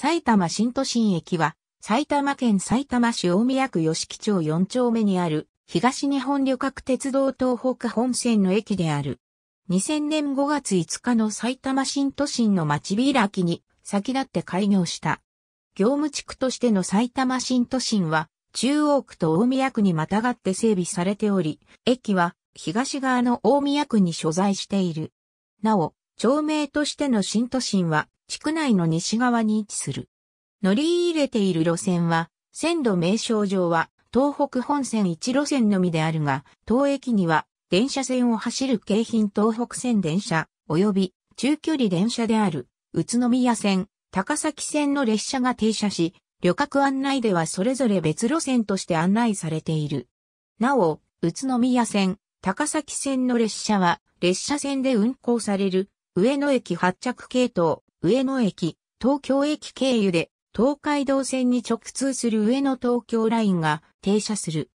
埼玉新都心駅は、埼玉県埼玉市大宮区吉木町4丁目にある、東日本旅客鉄道東北本線の駅である。2000年5月5日の埼玉新都心の街開きに、先立って開業した。業務地区としての埼玉新都心は、中央区と大宮区にまたがって整備されており、駅は東側の大宮区に所在している。なお、町名としての新都心は地区内の西側に位置する。乗り入れている路線は、線路名称上は東北本線一路線のみであるが、当駅には電車線を走る京浜東北線電車、及び中距離電車である宇都宮線、高崎線の列車が停車し、旅客案内ではそれぞれ別路線として案内されている。なお、宇都宮線、高崎線の列車は列車線で運行される上野駅発着系統、上野駅、東京駅経由で東海道線に直通する上野東京ラインが停車する。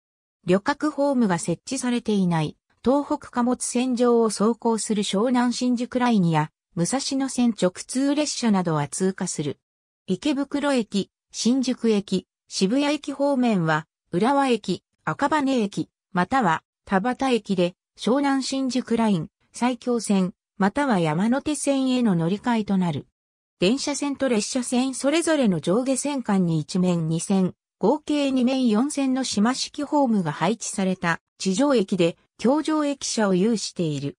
旅客ホームが設置されていない東北貨物線上を走行する湘南新宿ラインや武蔵野線直通列車などは通過する。池袋駅、新宿駅、渋谷駅方面は浦和駅、赤羽駅、または田端駅で湘南新宿ライン、埼京線、または山手線への乗り換えとなる。電車線と列車線それぞれの上下線間に1面2線、合計2面4線の島式ホームが配置された地上駅で、橋上駅舎を有している。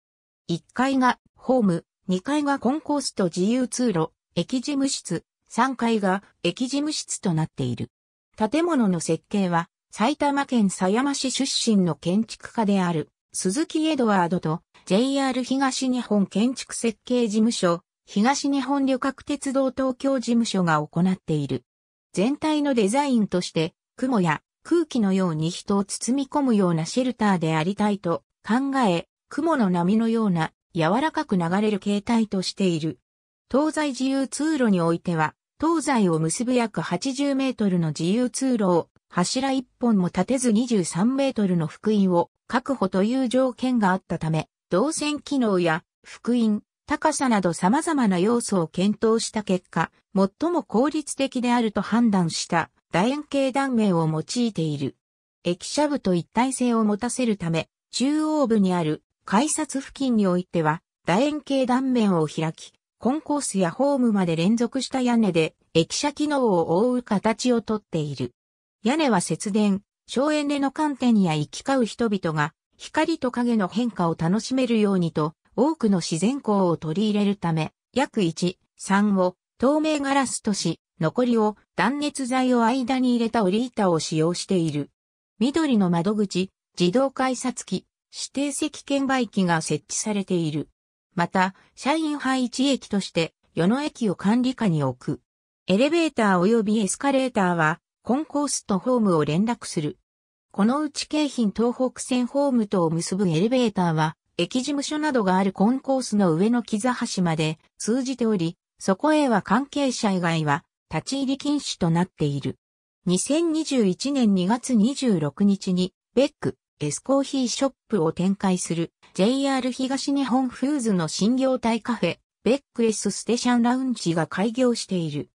1階がホーム、2階がコンコースと自由通路、駅事務室、3階が駅事務室となっている。建物の設計は、埼玉県狭山市出身の建築家である、鈴木エドワードと JR 東日本建築設計事務所東日本旅客鉄道東京事務所が行っている。全体のデザインとして、雲や空気のように人を包み込むようなシェルターでありたいと考え、雲の波のような柔らかく流れる形態としている。東西自由通路においては、東西を結ぶ約80メートルの自由通路を柱一本も立てず23メートルの福音を確保という条件があったため、動線機能や福音、高さなど様々な要素を検討した結果、最も効率的であると判断した楕円形断面を用いている。駅舎部と一体性を持たせるため、中央部にある改札付近においては、楕円形断面を開き、コンコースやホームまで連続した屋根で、駅舎機能を覆う形をとっている。屋根は節電、省エネの観点や行き交う人々が、光と影の変化を楽しめるようにと、多くの自然光を取り入れるため、約1、3を透明ガラスとし、残りを断熱材を間に入れた折り板を使用している。緑の窓口、自動改札機、指定席券売機が設置されている。また、社員配置駅として、与野駅を管理下に置く。エレベーター及びエスカレーターは、コンコースとホームを連絡する。このうち京浜東北線ホームとを結ぶエレベーターは、駅事務所などがあるコンコースの上の木座橋まで通じており、そこへは関係者以外は立ち入り禁止となっている。2021年2月26日に、ベック、エスコーヒーショップを展開する JR 東日本フーズの新業態カフェ、ベックエスステシャンラウンジが開業している。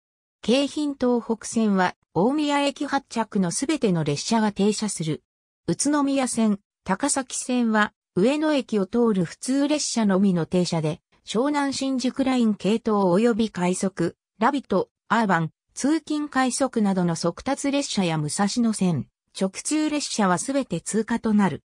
京浜東北線は大宮駅発着のすべての列車が停車する。宇都宮線、高崎線は上野駅を通る普通列車のみの停車で、湘南新宿ライン系統及び快速、ラビット、アーバン、通勤快速などの速達列車や武蔵野線、直通列車はすべて通過となる。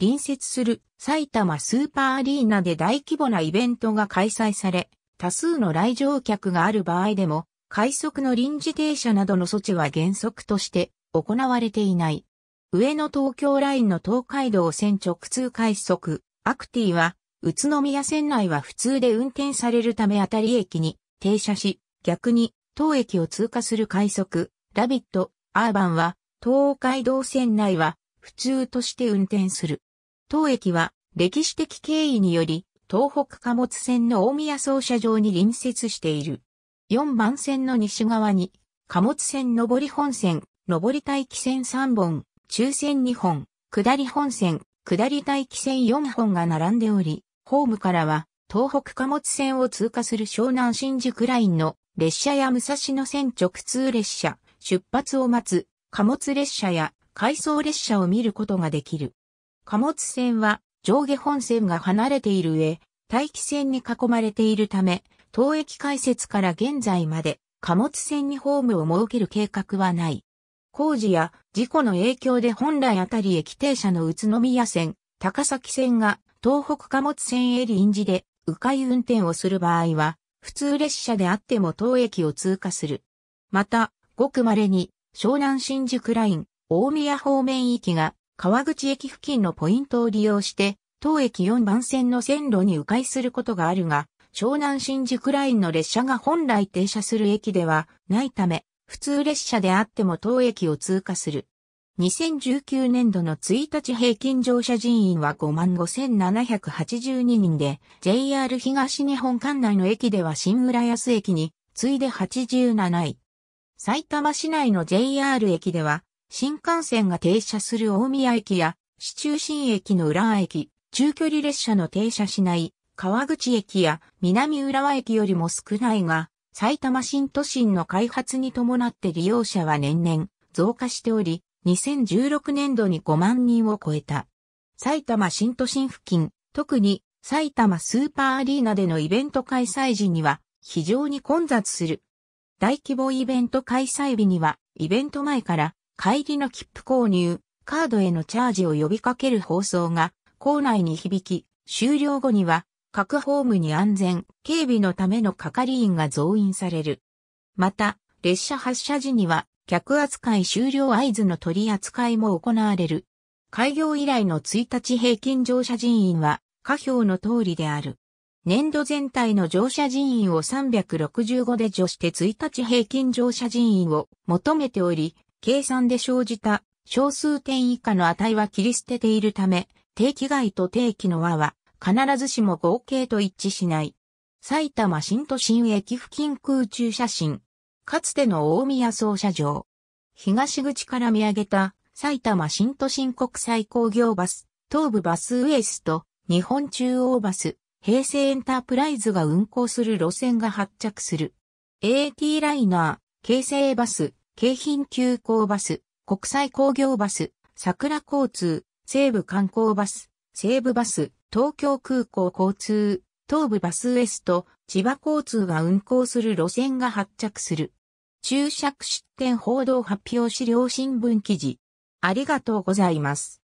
隣接する埼玉スーパーアリーナで大規模なイベントが開催され、多数の来場客がある場合でも、快速の臨時停車などの措置は原則として行われていない。上野東京ラインの東海道線直通快速、アクティは、宇都宮線内は普通で運転されるため当たり駅に停車し、逆に、当駅を通過する快速、ラビット、アーバンは、東海道線内は、普通として運転する。当駅は、歴史的経緯により、東北貨物線の大宮操車場に隣接している。4番線の西側に、貨物線上り本線、上り待機線3本、中線2本、下り本線、下り待機線4本が並んでおり、ホームからは東北貨物線を通過する湘南新宿ラインの列車や武蔵野線直通列車、出発を待つ貨物列車や回送列車を見ることができる。貨物線は上下本線が離れている上、待機線に囲まれているため、当駅開設から現在まで貨物線にホームを設ける計画はない。工事や事故の影響で本来あたり駅停車の宇都宮線、高崎線が東北貨物線へ臨時で迂回運転をする場合は、普通列車であっても当駅を通過する。また、ごく稀に湘南新宿ライン、大宮方面行きが川口駅付近のポイントを利用して、当駅4番線の線路に迂回することがあるが、湘南新宿ラインの列車が本来停車する駅ではないため、普通列車であっても当駅を通過する。2019年度の1日平均乗車人員は55,782人で、JR 東日本管内の駅では新浦安駅に次いで87位。埼玉市内の JR 駅では、新幹線が停車する大宮駅や、市中心駅の浦和駅、中距離列車の停車しない川口駅や南浦和駅よりも少ないが、埼玉新都心の開発に伴って利用者は年々増加しており、2016年度に5万人を超えた。埼玉新都心付近、特に埼玉スーパーアリーナでのイベント開催時には非常に混雑する。大規模イベント開催日には、イベント前から帰りの切符購入、カードへのチャージを呼びかける放送が校内に響き、終了後には各ホームに安全、警備のための係員が増員される。また、列車発車時には、客扱い終了合図の取り扱いも行われる。開業以来の1日平均乗車人員は、下表の通りである。年度全体の乗車人員を365で除して1日平均乗車人員を求めており、計算で生じた小数点以下の値は切り捨てているため、定期外と定期の和は必ずしも合計と一致しない。埼玉新都心駅付近空中写真。かつての大宮総社場。東口から見上げた埼玉新都心国際工業バス、東部バスウエスト、日本中央バス、平成エンタープライズが運行する路線が発着する。AT ライナー、京成バス、京浜急行バス、国際工業バス、桜交通、西部観光バス、西部バス、東京空港交通、東部バスウエスト、千葉交通が運行する路線が発着する。注釈出展報道発表資料新聞記事。ありがとうございます。